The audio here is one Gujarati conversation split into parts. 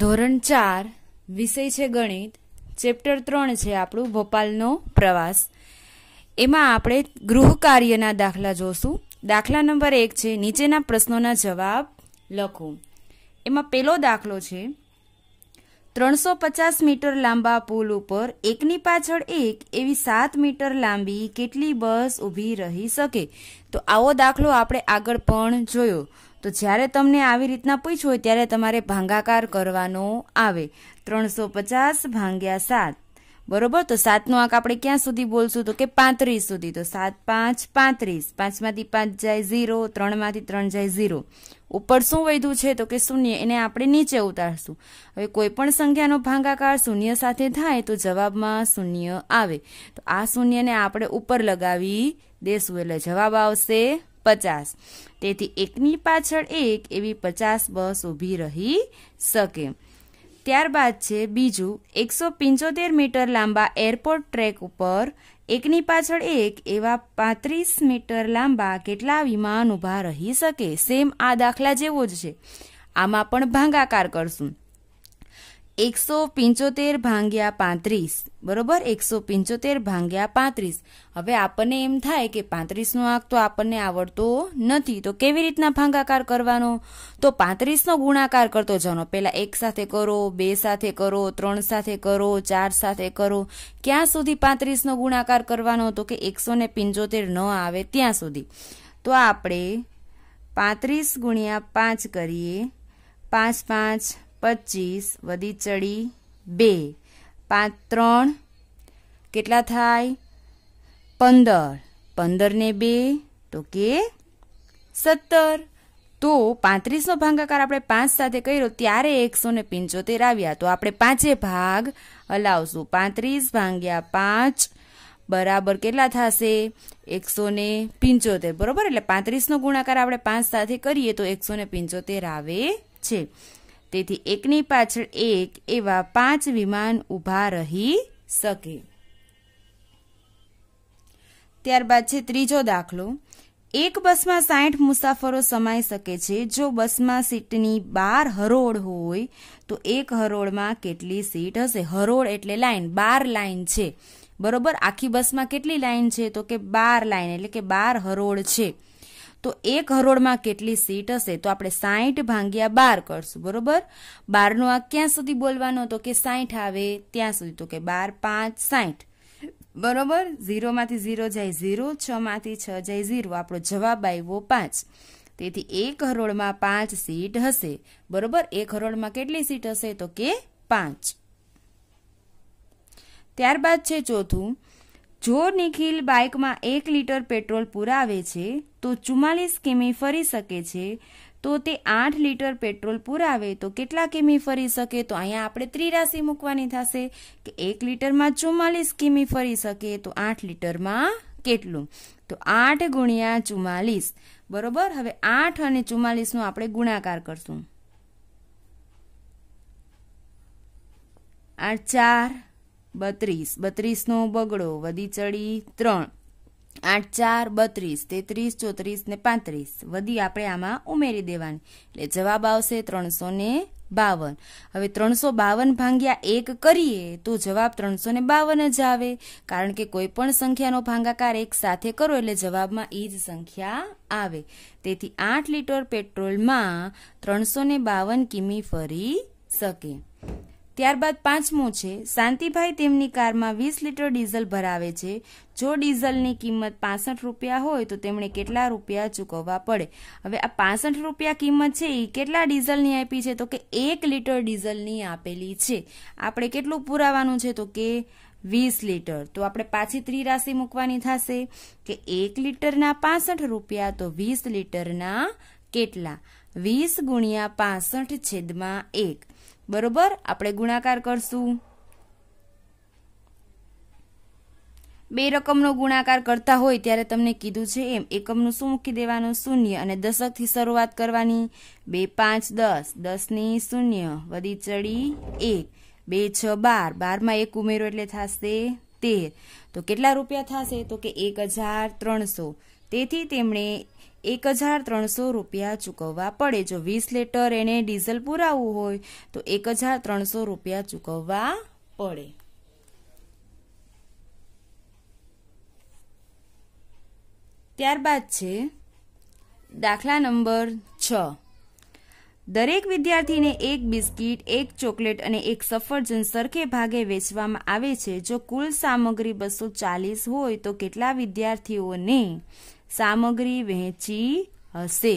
ધોરણ ચાર વિષય છે ગણિત ચેપ્ટર ત્રણ છે આપણું ભોપાલનો પ્રવાસ એમાં આપણે ગૃહ કાર્યના દાખલા જોશું દાખલા નંબર એક છે નીચેના પ્રશ્નોના જવાબ લખો એમાં પેલો દાખલો છે ત્રણસો પચાસ મીટર લાંબા પુલ ઉપર એકની પાછળ એક એવી સાત મીટર લાંબી કેટલી બસ ઊભી રહી શકે તો આવો દાખલો આપણે આગળ પણ જોયો તો જ્યારે તમને આવી રીતના પૂછ્યું હોય ત્યારે તમારે ભાંગાકાર કરવાનો આવે ત્રણસો પચાસ ભાંગ્યા સાત બરોબર તો સાતનો આંક આપણે ક્યાં સુધી બોલશું તો કે પાંત્રીસ સુધી તો સાત પાંચ પાંત્રીસ પાંચમાંથી પાંચ જાય ઝીરો ત્રણમાંથી ત્રણ જાય ઝીરો ઉપર શું વધ્યું છે તો કે શૂન્ય એને આપણે નીચે ઉતારશું હવે કોઈ પણ સંખ્યાનો ભાંગાકાર શૂન્ય સાથે થાય તો જવાબમાં શૂન્ય આવે તો આ શૂન્યને આપણે ઉપર લગાવી દેશું એટલે જવાબ આવશે પચાસ તેથી એકની પાછળ એક એવી પચાસ બસ ઊભી રહી શકે ત્યારબાદ છે બીજું એકસો પંચોતેર મીટર લાંબા એરપોર્ટ ટ્રેક ઉપર એકની પાછળ એક એવા પાંત્રીસ મીટર લાંબા કેટલા વિમાન ઊભા રહી શકે સેમ આ દાખલા જેવો જ છે આમાં પણ ભાંગાકાર કરશું એકસો પિંચોતેર ભાંગ્યા પાંત્રીસ બરોબર એકસો પિંચોતેર ભાંગ્યા પાંત્રીસ હવે આપણને એમ થાય કે પાંત્રીસનો આંક તો આપણને આવડતો નથી તો કેવી રીતના ભાંગાકાર કરવાનો તો પાંત્રીસનો ગુણાકાર કરતો જનો પહેલાં એક સાથે કરો બે સાથે કરો ત્રણ સાથે કરો ચાર સાથે કરો ક્યાં સુધી પાંત્રીસનો ગુણાકાર કરવાનો તો કે એકસો ને પંચોતેર ન આવે ત્યાં સુધી તો આપણે પાંત્રીસ ગુણ્યા પાંચ કરીએ પાંચ પાંચ પચીસ વધી ચડી બે પાંચ ત્રણ કેટલા થાય પંદર પંદરને બે તો કે સત્તર તો પાંત્રીસનો ભાંગાકાર આપણે પાંચ સાથે કર્યો ત્યારે એકસો ને પંચોતેર આવ્યા તો આપણે પાંચે ભાગ હલાવશું પાંત્રીસ ભાંગ્યા પાંચ બરાબર કેટલા થશે એકસો ને પંચોતેર બરાબર એટલે પાંત્રીસનો ગુણાકાર આપણે પાંચ સાથે કરીએ તો એકસો ને પંચોતેર આવે છે તેથી એકની પાછળ એક એવા પાંચ વિમાન ઊભા રહી શકે ત્યારબાદ છે ત્રીજો દાખલો એક બસમાં સાઠ મુસાફરો સમાઈ શકે છે જો બસમાં સીટની બાર હરોળ હોય તો એક હરોળમાં કેટલી સીટ હશે હરોળ એટલે લાઇન બાર લાઈન છે બરોબર આખી બસમાં કેટલી લાઇન છે તો કે બાર લાઈન એટલે કે બાર હરોળ છે તો એક હરોળમાં કેટલી સીટ હશે તો આપણે સાહીઠ ભાંગ્યા બાર કરશું બરોબર બારનો આ ક્યાં સુધી બોલવાનો તો કે સાહીઠ આવે ત્યાં સુધી તો કે બાર પાંચ સાહીઠ બરોબર ઝીરોમાંથી ઝીરો જાય ઝીરો છમાંથી છ જાય ઝીરો આપણો જવાબ આવ્યો પાંચ તેથી એક હરોળમાં પાંચ સીટ હશે બરોબર એક હરોળમાં કેટલી સીટ હશે તો કે પાંચ ત્યારબાદ છે ચોથું જો નિખિલ બાઇકમાં એક લીટર પેટ્રોલ પુરાવે છે તો ચુમ્માલીસ કિમી ફરી શકે છે તો તે આઠ લીટર પેટ્રોલ પુરાવે તો કેટલા કિમી ફરી શકે તો અહીંયા આપણે ત્રિરાશી મૂકવાની થશે કે એક લીટરમાં ચુમ્માલીસ કિમી ફરી શકે તો આઠ લીટરમાં કેટલું તો આઠ ગુણ્યા ચુમ્માલીસ બરોબર હવે આઠ અને ચુમ્માલીસનો આપણે ગુણાકાર કરશું આઠ ચાર બત્રીસ બત્રીસનો બગડો વધી ચડી ત્રણ આઠ ચાર બત્રીસ તેત્રીસ ચોત્રીસ ને પાંત્રીસ વધી આપણે આમાં ઉમેરી દેવાની એટલે જવાબ આવશે ત્રણસો ને બાવન હવે ત્રણસો બાવન ભાંગ્યા એક કરીએ તો જવાબ ત્રણસો ને બાવન જ આવે કારણ કે કોઈ પણ સંખ્યાનો ભાંગાકાર એક સાથે કરો એટલે જવાબમાં એ જ સંખ્યા આવે તેથી આઠ લીટર પેટ્રોલમાં ત્રણસો ને બાવન કિમી ફરી શકે ત્યારબાદ પાંચમું છે શાંતિભાઈ તેમની કારમાં વીસ લીટર ડીઝલ ભરાવે છે જો ડીઝલની કિંમત પાસઠ રૂપિયા હોય તો તેમણે કેટલા રૂપિયા ચૂકવવા પડે હવે આ પાસઠ રૂપિયા કિંમત છે એ કેટલા ડીઝલની આપી છે તો કે એક લીટર ડીઝલની આપેલી છે આપણે કેટલું પુરાવાનું છે તો કે વીસ લીટર તો આપણે પાછી ત્રિરાશી મૂકવાની થશે કે એક લીટરના પાસઠ રૂપિયા તો વીસ લીટરના કેટલા વીસ ગુણ્યા પાસઠ છેદમાં એક બરોબર આપણે ગુણાકાર કરશું બે રકમનો ગુણાકાર કરતા હોય ત્યારે તમને કીધું છે એમ એકમનું શું મૂકી દેવાનું શૂન્ય અને દશકથી શરૂઆત કરવાની બે પાંચ દસ દસની શૂન્ય વધી ચડી એક બે છ બાર બારમાં એક ઉમેરો એટલે થશે તેર તો કેટલા રૂપિયા થશે તો કે એક હજાર ત્રણસો તેથી તેમણે એક હજાર ત્રણસો રૂપિયા ચૂકવવા પડે જો વીસ લીટર એને ડીઝલ પુરાવવું હોય તો એક હજાર ત્રણસો રૂપિયા ચૂકવવા પડે ત્યારબાદ છે દાખલા નંબર છ દરેક વિદ્યાર્થીને એક બિસ્કિટ એક ચોકલેટ અને એક સફરજન સરખે ભાગે વેચવામાં આવે છે જો કુલ સામગ્રી બસો ચાલીસ હોય તો કેટલા વિદ્યાર્થીઓને સામગ્રી વહેંચી હશે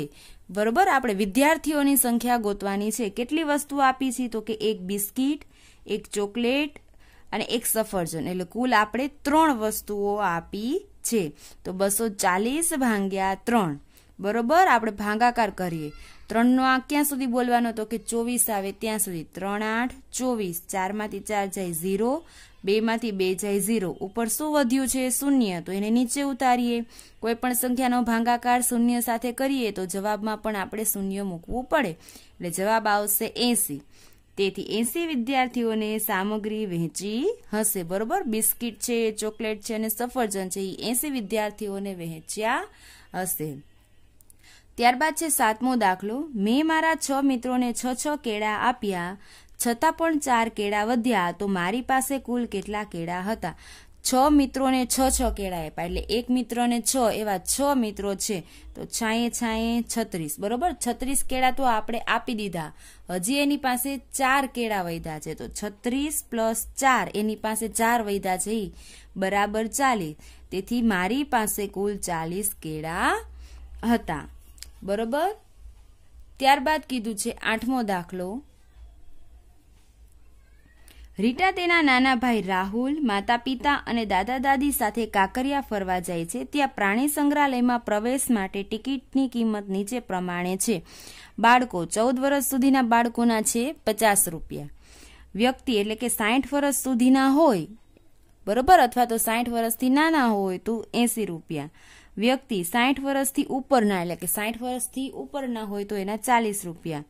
બરોબર આપણે વિદ્યાર્થીઓની સંખ્યા ગોતવાની છે કેટલી વસ્તુ આપી છે તો કે એક બિસ્કિટ એક ચોકલેટ અને એક સફરજન એટલે કુલ આપણે ત્રણ વસ્તુઓ આપી છે તો બસો ચાલીસ ભાંગ્યા ત્રણ બરોબર આપણે ભાંગાકાર કરીએ ત્રણનો આ ક્યાં સુધી બોલવાનો તો કે ચોવીસ આવે ત્યાં સુધી ત્રણ આઠ ચોવીસ ચારમાંથી ચાર જાય ઝીરો બેમાંથી બે જાય ઝીરો ઉપર શું વધ્યું છે શૂન્ય તો એને નીચે ઉતારીએ કોઈ પણ સંખ્યાનો ભાંગાકાર શૂન્ય સાથે કરીએ તો જવાબમાં પણ આપણે શૂન્ય મૂકવું પડે એટલે જવાબ આવશે એંસી તેથી એંસી વિદ્યાર્થીઓને સામગ્રી વહેંચી હશે બરોબર બિસ્કિટ છે ચોકલેટ છે અને સફરજન છે એ એંસી વિદ્યાર્થીઓને વહેંચ્યા હશે ત્યારબાદ છે સાતમો દાખલો મેં મારા છ મિત્રોને છ છ કેળા આપ્યા છતાં પણ ચાર કેળા વધ્યા તો મારી પાસે કુલ કેટલા કેળા હતા છ મિત્રોને છ છ કેળા આપ્યા એટલે એક મિત્રોને છ એવા છ મિત્રો છે તો છાંયે છાંયે છત્રીસ બરોબર છત્રીસ કેળા તો આપણે આપી દીધા હજી એની પાસે ચાર કેળા વૈધા છે તો છત્રીસ પ્લસ ચાર એની પાસે ચાર વૈધા છે બરાબર ચાલીસ તેથી મારી પાસે કુલ ચાલીસ કેળા હતા બરોબર ત્યારબાદ કીધું છે આઠમો દાખલો રીટા તેના નાના ભાઈ રાહુલ માતા પિતા અને દાદા દાદી સાથે કાંકરિયા ફરવા જાય છે ત્યાં પ્રાણી સંગ્રહાલયમાં પ્રવેશ માટે ટિકિટની કિંમત નીચે પ્રમાણે છે બાળકો ચૌદ વર્ષ સુધીના બાળકોના છે પચાસ રૂપિયા વ્યક્તિ એટલે કે સાઠ વર્ષ સુધીના હોય બરોબર અથવા તો સાઠ વર્ષથી નાના હોય તો એંસી રૂપિયા વ્યક્તિ સાઠ વર્ષથી ઉપરના એટલે કે સાઠ વર્ષથી ઉપરના હોય તો એના ચાલીસ રૂપિયા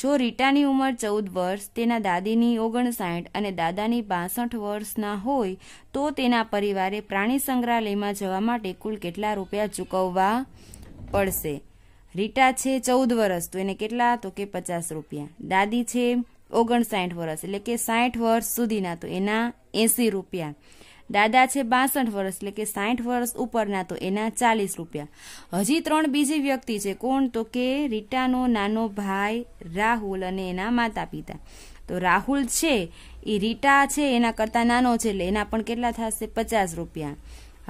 જો રીટાની ઉંમર ચૌદ વર્ષ તેના દાદીની ઓગણસાઠ અને દાદાની બાસઠ વર્ષના હોય તો તેના પરિવારે પ્રાણી સંગ્રહાલયમાં જવા માટે કુલ કેટલા રૂપિયા ચૂકવવા પડશે રીટા છે ચૌદ વર્ષ તો એને કેટલા તો કે પચાસ રૂપિયા દાદી છે ઓગણસાઠ વર્ષ એટલે કે સાઠ વર્ષ સુધીના તો એના એંસી રૂપિયા દાદા છે બાસઠ વર્ષ એટલે કે સાઠ વર્ષ ઉપરના તો એના ચાલીસ રૂપિયા હજી ત્રણ બીજી વ્યક્તિ છે કોણ તો કે રીટાનો નાનો ભાઈ રાહુલ અને એના માતા પિતા તો રાહુલ છે એ રીટા છે એના કરતાં નાનો છે એટલે એના પણ કેટલા થશે પચાસ રૂપિયા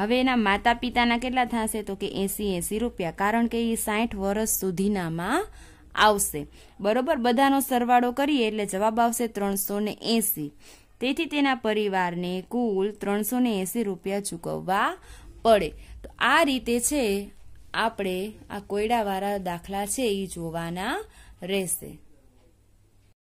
હવે એના માતા પિતાના કેટલા થશે તો કે એસી એસી રૂપિયા કારણ કે એ સાઠ વર્ષ સુધીનામાં આવશે બરોબર બધાનો સરવાળો કરીએ એટલે જવાબ આવશે ત્રણસો ને એસી તેથી તેના પરિવારને કુલ ત્રણસો ને એંસી રૂપિયા ચૂકવવા પડે તો આ રીતે છે આપણે આ કોયડાવાળા દાખલા છે એ જોવાના રહેશે